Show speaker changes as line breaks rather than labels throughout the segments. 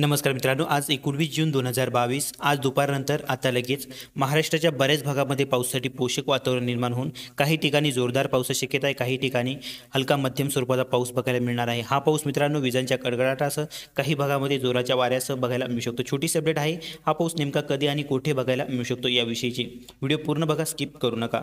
नमस्कार मित्रांनो आज एकोणवीस जून दोन हजार बावीस आज दुपारनंतर आता लगेच महाराष्ट्राच्या बऱ्याच भागामध्ये पावसासाठी पोषक वातावरण निर्माण होऊन काही ठिकाणी जोरदार पावसाची शक्यता आहे काही ठिकाणी हलका मध्यम स्वरूपाचा पाऊस बघायला मिळणार आहे हा पाऊस मित्रांनो विजांच्या कडकडाटासह काही भागामध्ये जोराच्या वाऱ्यासह बघायला मिळू शकतो छोटीशी अपडेट आहे हा पाऊस नेमका कधी आणि कुठे बघायला मिळू शकतो याविषयीची व्हिडिओ पूर्ण बघा स्किप करू नका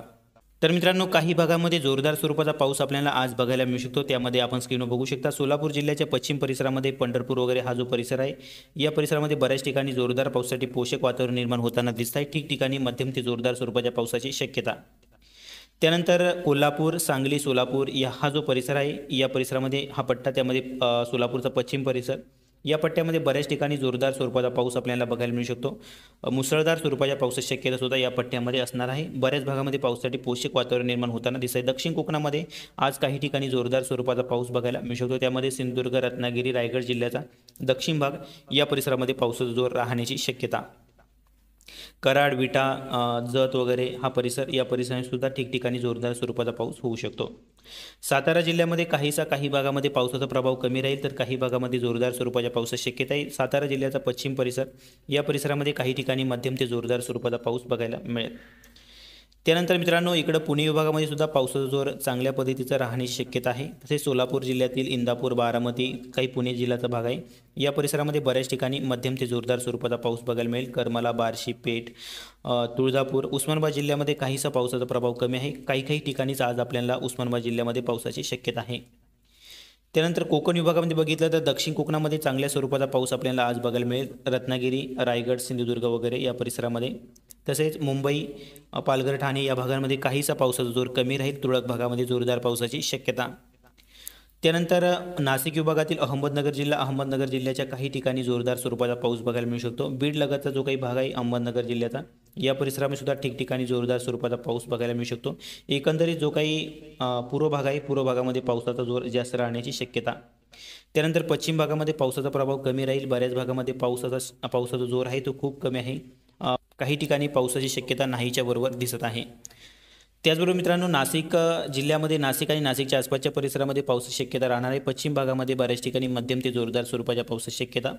तर मित्रांनो काही भागामध्ये जोरदार स्वरूपाचा पाऊस आपल्याला आज बघायला मिळू शकतो त्यामध्ये आपण स्क्रीनवर बघू शकता सोलापूर जिल्ह्याच्या पश्चिम परिसरामध्ये पंढरपूर वगैरे हा जो परिसर आहे या परिसरामध्ये बऱ्याच ठिकाणी जोरदार पावसासाठी पोषक वातावरण निर्माण होताना दिसत आहे ठिकठिकाणी मध्यम ते जोरदार स्वरूपाच्या पावसाची शक्यता त्यानंतर कोल्हापूर सांगली सोलापूर या हा जो परिसर आहे या परिसरामध्ये हा पट्टा त्यामध्ये सोलापूरचा पश्चिम परिसर या पट्ट्यामध्ये बऱ्याच ठिकाणी जोरदार स्वरूपाचा पाऊस आपल्याला बघायला मिळू शकतो मुसळधार स्वरूपाच्या पावसाची शक्यता सुद्धा या पट्ट्यामध्ये असणार आहे बऱ्याच भागामध्ये पावसासाठी पोषक वातावरण निर्माण होताना दिसत आहे दक्षिण कोकणामध्ये आज काही ठिकाणी जोरदार स्वरूपाचा पाऊस बघायला मिळू शकतो त्यामध्ये सिंधुदुर्ग रत्नागिरी रायगड जिल्ह्याचा दक्षिण भाग या परिसरामध्ये पावसाचा जोर राहण्याची शक्यता कराड विटा जत वगैरे हा परिसर या परिसरात सुद्धा ठिकठिकाणी जोरदार स्वरूपाचा पाऊस होऊ शकतो सातारा जिल्ह्यामध्ये काहीसा काही भागामध्ये पावसाचा प्रभाव कमी राहील तर काही भागामध्ये जोरदार स्वरूपाच्या पावसाची शक्यता आहे सातारा जिल्ह्याचा पश्चिम परिसर या परिसरामध्ये काही ठिकाणी मध्यम ते जोरदार स्वरूपाचा पाऊस बघायला मिळेल त्यानंतर मित्रांनो इकडं पुणे विभागामध्ये सुद्धा पावसाचा जोर चांगल्या पद्धतीचा राहण्याची शक्यता आहे तसेच सोलापूर जिल्ह्यातील इंदापूर बारामती काही पुणे जिल्ह्याचा भाग आहे या परिसरामध्ये बऱ्याच ठिकाणी मध्यम ते जोरदार स्वरूपाचा पाऊस बघायला मिळेल करमाला बार्शी पेठ तुळजापूर उस्मानाबाद जिल्ह्यामध्ये काहीसा पावसाचा प्रभाव कमी आहे काही काही ठिकाणीच आज आपल्याला उस्मानाबाद जिल्ह्यामध्ये पावसाची शक्यता आहे त्यानंतर कोकण विभागामध्ये बघितलं तर दक्षिण कोकणामध्ये चांगल्या स्वरूपाचा पाऊस आपल्याला आज बघायला मिळेल रत्नागिरी रायगड सिंधुदुर्ग वगैरे या परिसरामध्ये तसेच मुंबई पालघर ठाणे या भागांमध्ये काहीसा पावसाचा जोर कमी राहील तुळक भागामध्ये जोरदार पावसाची शक्यता त्यानंतर नाशिक विभागातील अहमदनगर जिल्हा अहमदनगर जिल्ह्याच्या काही ठिकाणी जोरदार स्वरूपाचा पाऊस बघायला मिळू शकतो बीड लगतचा जो काही भाग आहे अहमदनगर जिल्ह्याचा या परिसरामध्ये सुद्धा ठिकठिकाणी जोरदार स्वरूपाचा पाऊस बघायला मिळू शकतो एकंदरीत जो काही पूर्व भाग आहे पूर्व भागामध्ये पावसाचा जोर जास्त राहण्याची शक्यता त्यानंतर पश्चिम भागामध्ये पावसाचा प्रभाव कमी राहील बऱ्याच भागामध्ये पावसाचा पावसाचा जोर आहे तो खूप कमी आहे काही ठिकाणी पावसाची शक्यता नाहीच्या बरोबर दिसत आहे त्याचबरोबर मित्रांनो नाशिक जिल्ह्यामध्ये नाशिक आणि नाशिकच्या आसपासच्या परिसरामध्ये पावसाची शक्यता राहणार आहे पश्चिम भागामध्ये बऱ्याच ठिकाणी मध्यम ते जोरदार स्वरूपाच्या पावसाची शक्यता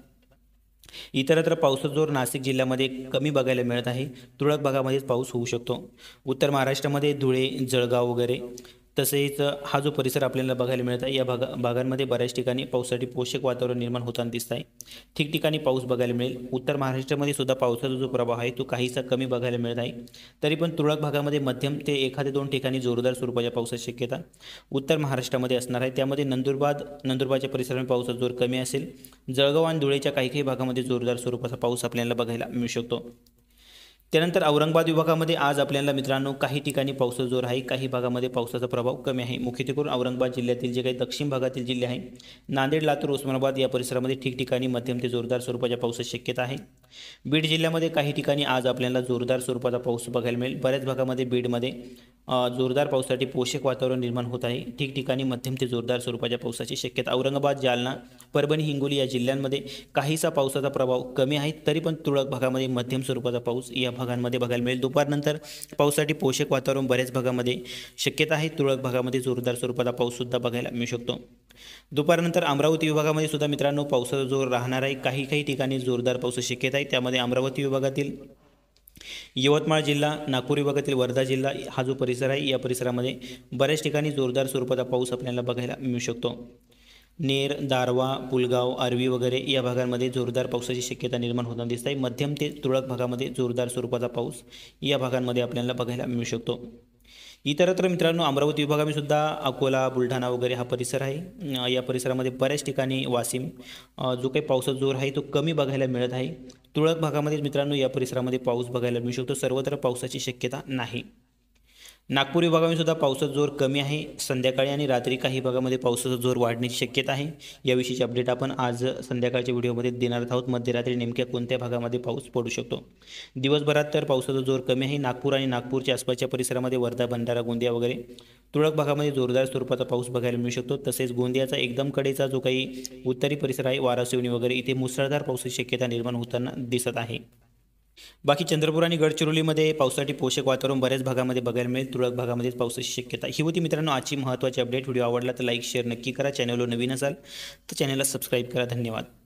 इतरत्र पावसाचा जोर नाशिक जिल्ह्यामध्ये कमी बघायला मिळत आहे तुरळक भागामध्येच पाऊस होऊ शकतो उत्तर महाराष्ट्रामध्ये धुळे जळगाव वगैरे तसेच हा जो परिसर आपल्याला बघायला मिळत आहे या भागा भागांमध्ये बऱ्याच ठिकाणी पावसासाठी पोषक वातावरण निर्माण होताना दिसत आहे ठिकठिकाणी पाऊस बघायला मिळेल उत्तर महाराष्ट्रामध्ये सुद्धा पावसाचा जो प्रभाव आहे तो काहीसा कमी बघायला मिळत आहे तरी पण तुरळक भागामध्ये मध्यम ते एखाद्या दोन ठिकाणी जोरदार स्वरूपाच्या पावसाची शक्यता उत्तर महाराष्ट्रामध्ये असणार आहे त्यामध्ये नंदुरबाद नंदुरबारच्या परिसरामध्ये पावसाचा जोर कमी असेल जळगाव आणि धुळेच्या काही काही भागामध्ये जोरदार स्वरूपाचा पाऊस आपल्याला बघायला मिळू शकतो त्यानंतर औरंगाबाद विभागामध्ये आज आपल्याला मित्रांनो काही ठिकाणी पावसाचा जोर आहे काही भागामध्ये पावसाचा प्रभाव कमी आहे मुख्यत्वे करून औरंगाबाद जिल्ह्यातील जे काही दक्षिण भागातील जिल्हे आहे नांदेड लातूर उस्मानाबाद या परिसरामध्ये ठिकठिकाणी मध्यम ते जोरदार स्वरूपाच्या पावसाची शक्यता आहे बीड जिल्ह्यामध्ये काही ठिकाणी आज आपल्याला जोरदार स्वरूपाचा पाऊस बघायला मिळेल बऱ्याच भागामध्ये बीडमध्ये जोरदार पावसासाठी पोषक वातावरण निर्माण होत आहे ठिकठिकाणी मध्यम ते जोरदार स्वरूपाच्या पावसाची शक्यता औरंगाबाद जालना परभणी हिंगोली या जिल्ह्यांमध्ये काहीसा पावसाचा प्रभाव कमी आहे तरी पण तुरळक भागामध्ये मध्यम स्वरूपाचा पाऊस या भागांमध्ये बघायला मिळेल दुपारनंतर पावसासाठी पोषक वातावरण बऱ्याच भागामध्ये शक्यता आहे तुरळक भागामध्ये जोरदार स्वरूपाचा पाऊससुद्धा बघायला मिळू शकतो दुपारनंतर अमरावती विभागामध्ये सुद्धा मित्रांनो पावसाचा जोर राहणार आहे काही काही ठिकाणी जोरदार पाऊस शक्यता आहे त्यामध्ये अमरावती विभागातील यवतमाळ जिल्हा नागपूर विभागातील वर्धा जिल्हा हा जो परिसर आहे या परिसरामध्ये बऱ्याच ठिकाणी जोरदार स्वरूपाचा पाऊस आपल्याला बघायला मिळू शकतो नेर दारवा पुलगाव अरवी वगैरे या भागांमध्ये जोरदार पावसाची शक्यता निर्माण होताना दिसत आहे मध्यम ते तुरळक भागामध्ये जोरदार स्वरूपाचा पाऊस या भागांमध्ये आपल्याला बघायला मिळू शकतो इतरत्र मित्रांनो अमरावती विभागामध्ये सुद्धा अकोला बुलढाणा वगैरे हा परिसर आहे या परिसरामध्ये बऱ्याच ठिकाणी वासिम जो काही पावसाचा जोर आहे तो कमी बघायला मिळत आहे तुळक भागामध्ये मित्रांनो या परिसरामध्ये पाऊस बघायला मिळू शकतो सर्वत्र पावसाची शक्यता नाही नागपूर विभागामध्ये सुद्धा पावसाचा जोर कमी आहे संध्याकाळी आणि रात्री काही भागामध्ये पावसाचा जोर वाढण्याची शक्यता आहे याविषयीचे अपडेट आपण आज संध्याकाळच्या व्हिडिओमध्ये देणार आहोत मध्यरात्री नेमक्या कोणत्या भागामध्ये पाऊस पडू शकतो दिवसभरात तर पावसाचा जोर कमी आहे नागपूर आणि नागपूरच्या आसपासच्या परिसरामध्ये वर्धा भंडारा गोंदिया वगैरे तुळक भागामध्ये जोरदार स्वरूपाचा पाऊस बघायला मिळू शकतो तसेच गोंदियाचा एकदम कडेचा जो काही उत्तरी परिसर आहे वारासिवणी वगैरे इथे मुसळधार पावसाची शक्यता निर्माण होताना दिसत आहे बाकी चंद्रपूर आणि गडचिरोलीमध्ये पावसासाठी पोषक वातावरण बऱ्याच भागामध्ये बघायला मिळेल तुरळक भागामध्ये पावसाची शक्यता ही होती मित्रांनो आजची महत्त्वाची अपडेट व्हिडिओ आवडला तर लाईक शेअर नक्की करा चॅनलवर नवीन असाल तर चॅनलला सबस्क्राईब करा धन्यवाद